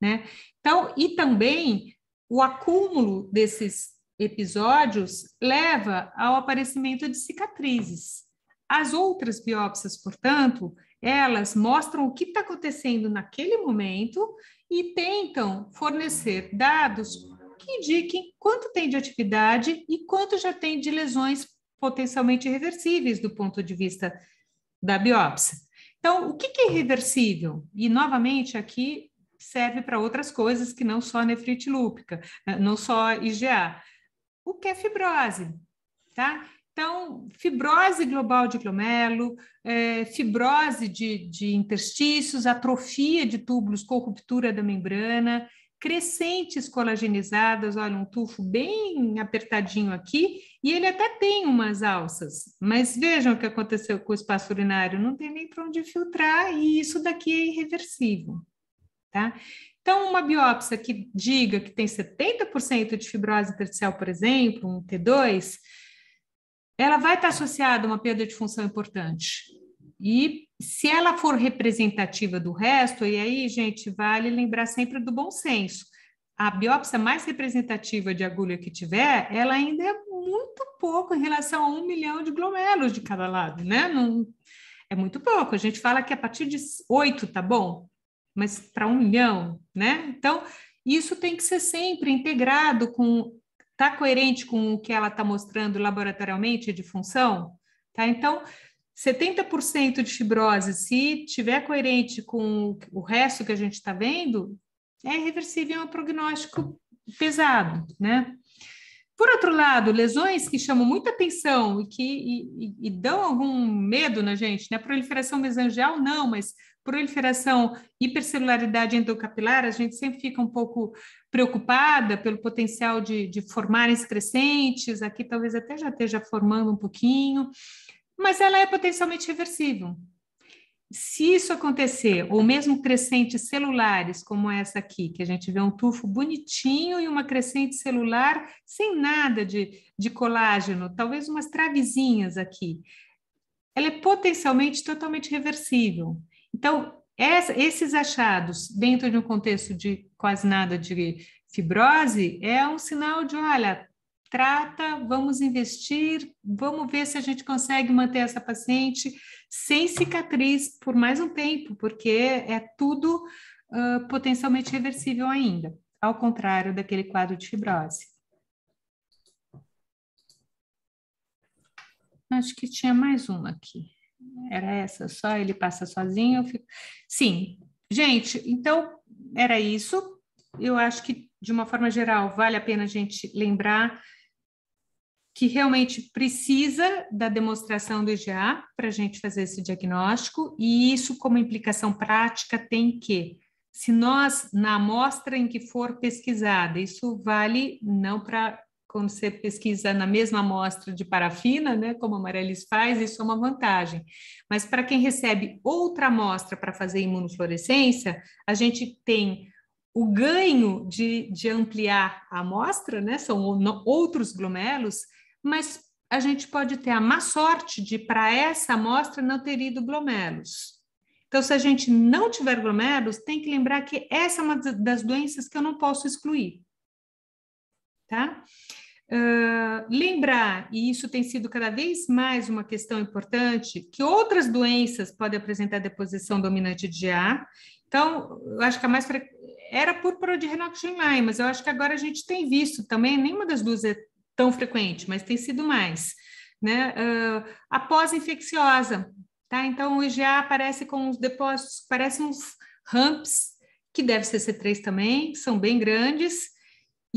né? Então, e também o acúmulo desses episódios leva ao aparecimento de cicatrizes. As outras biópsias, portanto, elas mostram o que está acontecendo naquele momento e tentam fornecer dados que indiquem quanto tem de atividade e quanto já tem de lesões potencialmente reversíveis do ponto de vista da biópsia. Então, o que, que é reversível? E, novamente, aqui serve para outras coisas que não só nefrite lúpica, né, não só IgA. O que é fibrose, tá? Então, fibrose global de glomelo, é, fibrose de, de interstícios, atrofia de túbulos com ruptura da membrana, crescentes colagenizadas, olha, um tufo bem apertadinho aqui, e ele até tem umas alças, mas vejam o que aconteceu com o espaço urinário, não tem nem para onde filtrar, e isso daqui é irreversível tá? Então, uma biópsia que diga que tem 70% de fibrose intersticial, por exemplo, um T2, ela vai estar associada a uma perda de função importante. E se ela for representativa do resto, e aí, gente, vale lembrar sempre do bom senso. A biópsia mais representativa de agulha que tiver, ela ainda é muito pouco em relação a um milhão de glomérulos de cada lado, né? Não, é muito pouco. A gente fala que a partir de oito, tá bom? mas para um milhão, né? Então, isso tem que ser sempre integrado com. Está coerente com o que ela está mostrando laboratorialmente de função? Tá? Então, 70% de fibrose, se tiver coerente com o resto que a gente está vendo, é irreversível, é um prognóstico pesado, né? Por outro lado, lesões que chamam muita atenção e que e, e dão algum medo na gente, né? Proliferação mesangial, não, mas proliferação, hipercelularidade endocapilar, a gente sempre fica um pouco preocupada pelo potencial de, de formarem crescentes, aqui talvez até já esteja formando um pouquinho, mas ela é potencialmente reversível. Se isso acontecer, ou mesmo crescentes celulares, como essa aqui, que a gente vê um tufo bonitinho e uma crescente celular sem nada de, de colágeno, talvez umas travezinhas aqui, ela é potencialmente totalmente reversível. Então, essa, esses achados, dentro de um contexto de quase nada de fibrose, é um sinal de: olha, trata, vamos investir, vamos ver se a gente consegue manter essa paciente sem cicatriz por mais um tempo, porque é tudo uh, potencialmente reversível ainda, ao contrário daquele quadro de fibrose. Acho que tinha mais uma aqui. Era essa, só ele passa sozinho. Fico... Sim, gente, então era isso. Eu acho que, de uma forma geral, vale a pena a gente lembrar que realmente precisa da demonstração do IGA para a gente fazer esse diagnóstico, e isso, como implicação prática, tem que se nós, na amostra em que for pesquisada, isso vale não para quando você pesquisa na mesma amostra de parafina, né, como a Marelis faz, isso é uma vantagem. Mas para quem recebe outra amostra para fazer imunofluorescência, a gente tem o ganho de, de ampliar a amostra, né, são outros glomelos, mas a gente pode ter a má sorte de, para essa amostra, não ter ido glomelos. Então, se a gente não tiver glomelos, tem que lembrar que essa é uma das doenças que eu não posso excluir. Tá? Uh, lembrar, e isso tem sido cada vez mais uma questão importante, que outras doenças podem apresentar deposição dominante de A. Então, eu acho que a mais fre... era púrpura de Renox-Gemai, mas eu acho que agora a gente tem visto também, nenhuma das duas é tão frequente, mas tem sido mais. Né? Uh, ah, a pós-infecciosa, tá? Então, o IgA aparece com os depósitos, parecem uns ramps, que deve ser C3 também, são bem grandes,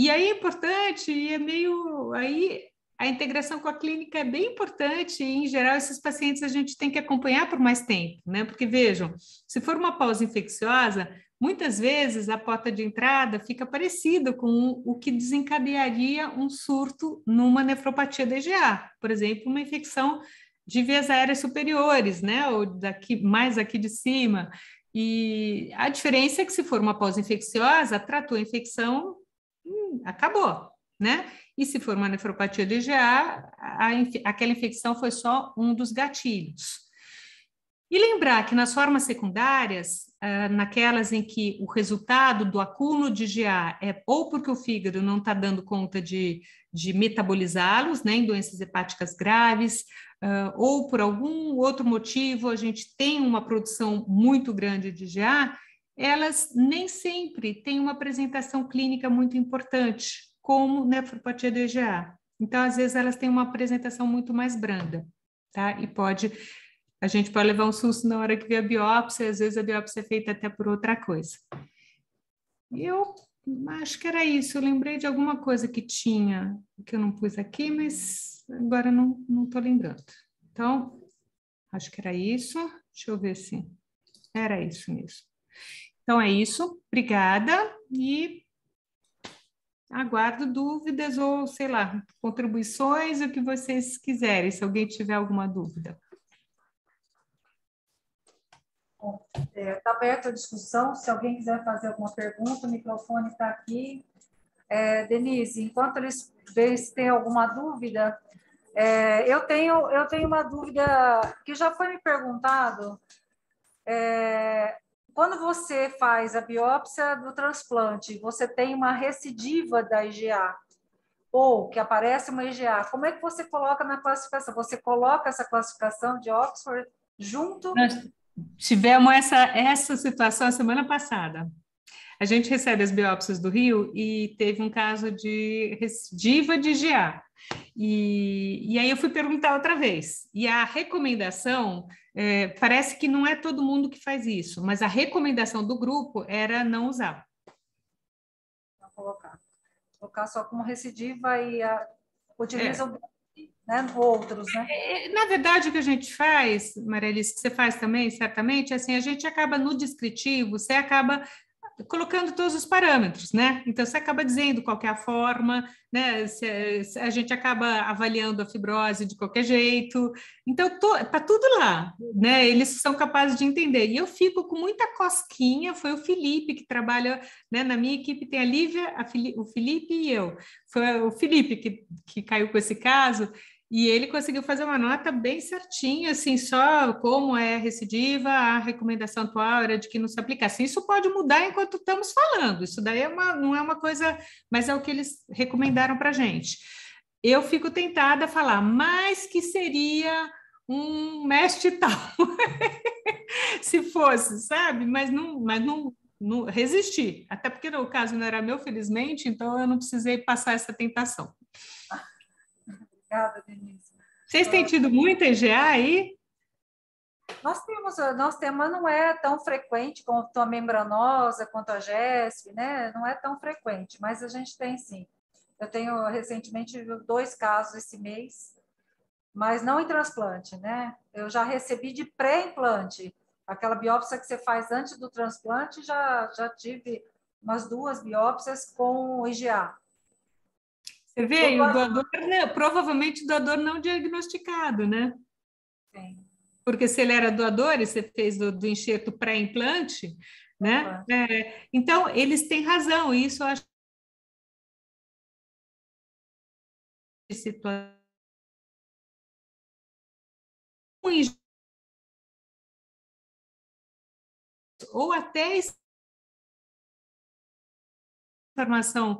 e aí é importante, e é meio. Aí a integração com a clínica é bem importante, e em geral esses pacientes a gente tem que acompanhar por mais tempo, né? Porque vejam, se for uma pausa infecciosa, muitas vezes a porta de entrada fica parecida com o que desencadearia um surto numa nefropatia DGA, por exemplo, uma infecção de vias aéreas superiores, né? Ou daqui mais aqui de cima. E a diferença é que se for uma pausa infecciosa, tratou a infecção hum, acabou, né? E se for uma nefropatia de IgA, a, aquela infecção foi só um dos gatilhos. E lembrar que nas formas secundárias, ah, naquelas em que o resultado do acúmulo de GA é ou porque o fígado não está dando conta de, de metabolizá-los, né, em doenças hepáticas graves, ah, ou por algum outro motivo a gente tem uma produção muito grande de GA, elas nem sempre têm uma apresentação clínica muito importante, como nefropatia do EGA. Então, às vezes, elas têm uma apresentação muito mais branda, tá? E pode, a gente pode levar um susto na hora que vê a biópsia, às vezes a biópsia é feita até por outra coisa. Eu acho que era isso. Eu lembrei de alguma coisa que tinha, que eu não pus aqui, mas agora não tô lembrando. Então, acho que era isso. Deixa eu ver se era isso mesmo. Então é isso, obrigada e aguardo dúvidas ou, sei lá, contribuições, o que vocês quiserem, se alguém tiver alguma dúvida. Está é, tá aberta a discussão, se alguém quiser fazer alguma pergunta, o microfone está aqui. É, Denise, enquanto eles veem se tem alguma dúvida, é, eu, tenho, eu tenho uma dúvida que já foi me perguntado, é, quando você faz a biópsia do transplante, você tem uma recidiva da IgA, ou que aparece uma IgA, como é que você coloca na classificação? Você coloca essa classificação de Oxford junto? Nós tivemos essa, essa situação semana passada. A gente recebe as biópsias do Rio e teve um caso de recidiva de IgA. E, e aí eu fui perguntar outra vez. E a recomendação, é, parece que não é todo mundo que faz isso, mas a recomendação do grupo era não usar. Não colocar. Colocar só como recidiva e a, utiliza é. o né? outros, né? É, é, na verdade, o que a gente faz, Marelice, que você faz também, certamente, é assim, a gente acaba no descritivo, você acaba colocando todos os parâmetros, né? Então você acaba dizendo qualquer é forma, né? Se, se a gente acaba avaliando a fibrose de qualquer jeito. Então tá tudo lá, né? Eles são capazes de entender. E eu fico com muita cosquinha. Foi o Felipe que trabalha, né? Na minha equipe tem a Lívia, a Fili o Felipe e eu. Foi o Felipe que, que caiu com esse caso. E ele conseguiu fazer uma nota bem certinha, assim, só como é recidiva, a recomendação atual era de que não se aplicasse. Isso pode mudar enquanto estamos falando, isso daí é uma, não é uma coisa, mas é o que eles recomendaram para a gente. Eu fico tentada a falar, mas que seria um mestre tal, se fosse, sabe? Mas não, mas não, não resisti, até porque o caso não era meu, felizmente, então eu não precisei passar essa tentação. Obrigada, Denise. Vocês têm tido muita EGA aí? Nós temos, nós temos, não é tão frequente quanto a membranosa, quanto a GESP, né? Não é tão frequente, mas a gente tem sim. Eu tenho recentemente dois casos esse mês, mas não em transplante, né? Eu já recebi de pré-implante, aquela biópsia que você faz antes do transplante, já, já tive umas duas biópsias com IGA. Você vê, o doador, né? provavelmente doador não diagnosticado, né? Sim. Porque se ele era doador e você fez do, do enxerto pré-implante, né? Uhum. É, então, eles têm razão, isso eu acho. ou até informação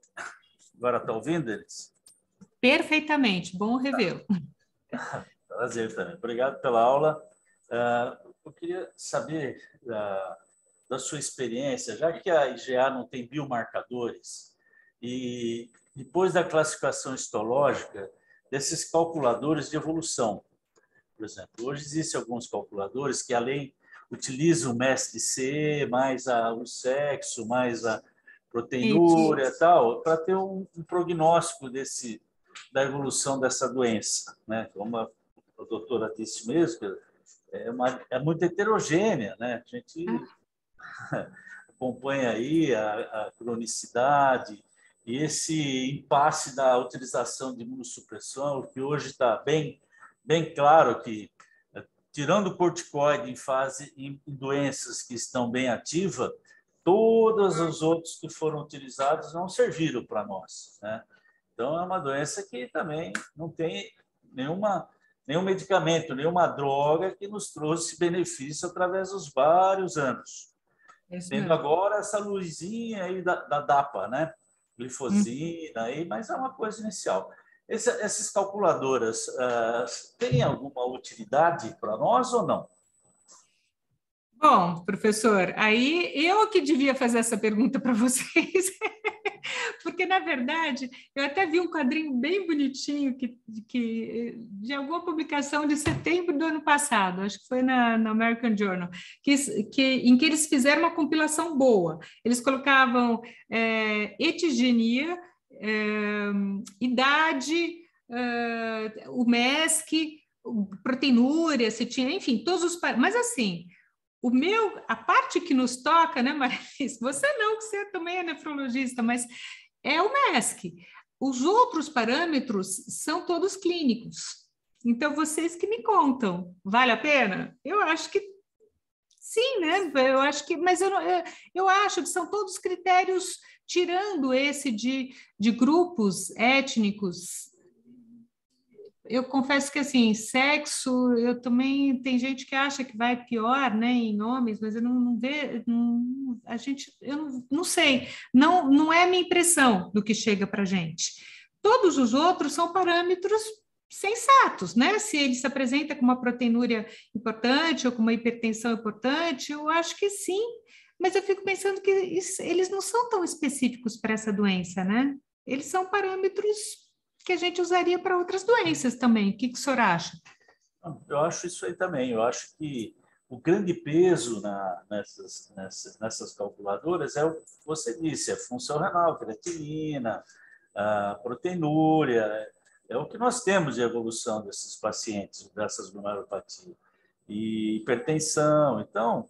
Agora está ouvindo, eles? Perfeitamente, bom revê-lo. Prazer também. Obrigado pela aula. Uh, eu queria saber uh, da sua experiência, já que a IGA não tem biomarcadores, e depois da classificação histológica, desses calculadores de evolução. Por exemplo, hoje existem alguns calculadores que, além, utilizam o MESC-C, mais a, o sexo, mais a, proteinúria e tal, para ter um, um, prognóstico desse, da evolução dessa doença. Né? Como a, a doutora disse mesmo, é, é, uma, é muito heterogênea. Né? A gente ah. acompanha aí a, a cronicidade, e esse impasse da utilização de imunossupressão, que hoje está bem, bem claro que, é, tirando o corticoide em fase em doenças que estão bem ativas, Todos os outros que foram utilizados não serviram para nós. Né? Então, é uma doença que também não tem nenhuma, nenhum medicamento, nenhuma droga que nos trouxe benefício através dos vários anos. É isso Tendo mesmo. agora essa luzinha aí da, da DAPA, né? Glifosina, hum. aí, mas é uma coisa inicial. Esse, essas calculadoras uh, ah, têm alguma utilidade para nós ou não? Bom, professor, aí eu que devia fazer essa pergunta para vocês, porque na verdade eu até vi um quadrinho bem bonitinho que, que de alguma publicação de setembro do ano passado, acho que foi na, na American Journal, que, que, em que eles fizeram uma compilação boa. Eles colocavam é, etigenia, é, idade, é, o MESC, proteinúria, se tinha, enfim, todos os. Mas assim o meu, a parte que nos toca, né, Maris? Você não, que você também é nefrologista, mas é o MESC. Os outros parâmetros são todos clínicos. Então, vocês que me contam, vale a pena? Eu acho que sim, né? Eu acho que, mas eu, eu, eu acho que são todos critérios, tirando esse de, de grupos étnicos eu confesso que assim, sexo, eu também tem gente que acha que vai pior, né, em homens, mas eu não, não vejo, a gente, eu não, não sei, não, não é a minha impressão do que chega para gente. Todos os outros são parâmetros sensatos, né? Se ele se apresenta com uma proteinúria importante ou com uma hipertensão importante, eu acho que sim, mas eu fico pensando que isso, eles não são tão específicos para essa doença, né? Eles são parâmetros que a gente usaria para outras doenças também. O que, que o senhor acha? Eu acho isso aí também. Eu acho que o grande peso na, nessas, nessas, nessas, calculadoras é o que você disse, é a função renal, creatinina, a proteinúria, né? é o que nós temos de evolução desses pacientes, dessas glomerulopatias, e hipertensão. Então,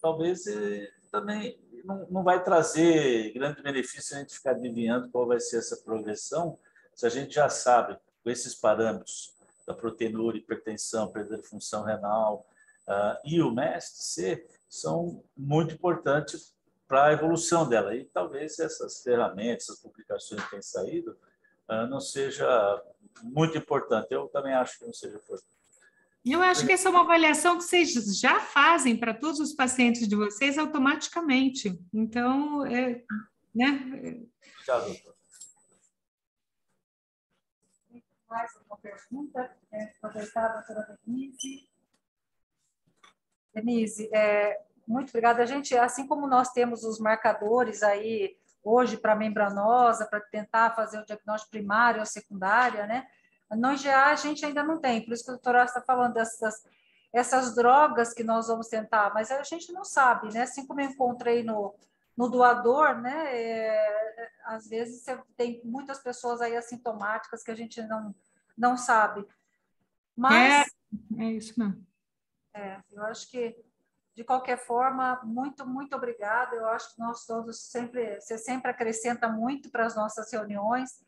talvez eh, também não, não vai trazer grande benefício a gente ficar adivinhando qual vai ser essa progressão, se a gente já sabe, com esses parâmetros da proteinúria, hipertensão, perda de função renal uh, e o MEST-C, são muito importantes para a evolução dela. E talvez essas ferramentas, essas publicações que têm saído, uh, não seja muito importante. Eu também acho que não seja importante. E eu acho que essa é uma avaliação que vocês já fazem para todos os pacientes de vocês automaticamente. Então, é, né? Já, doutor. mais alguma pergunta? É, aproveitar a doutora Denise. Denise, é, muito obrigada. A gente, assim como nós temos os marcadores aí hoje para membranosa, para tentar fazer o diagnóstico primário ou secundário, né? No IGA a gente ainda não tem, por isso que o doutor está falando dessas essas drogas que nós vamos tentar, mas a gente não sabe, né? Assim como eu encontrei no, no doador, né? É, às vezes tem muitas pessoas aí assintomáticas que a gente não, não sabe. Mas. É, é isso mesmo. É, eu acho que, de qualquer forma, muito, muito obrigada. Eu acho que nós todos sempre, você sempre acrescenta muito para as nossas reuniões.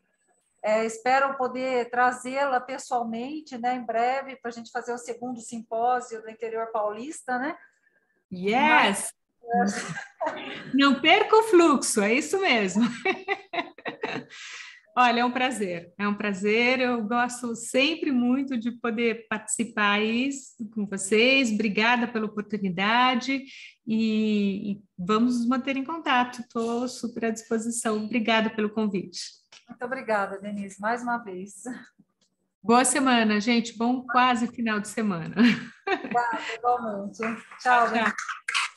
É, espero poder trazê-la pessoalmente, né, em breve, para a gente fazer o segundo simpósio do interior paulista, né? Yes! Mas, não perca o fluxo, é isso mesmo. Olha, é um prazer, é um prazer. Eu gosto sempre muito de poder participar isso com vocês. Obrigada pela oportunidade e, e vamos nos manter em contato. Estou super à disposição. Obrigada pelo convite. Muito obrigada, Denise, mais uma vez. Boa semana, gente. Bom quase final de semana. Obrigada, igualmente. Tchau, tchau.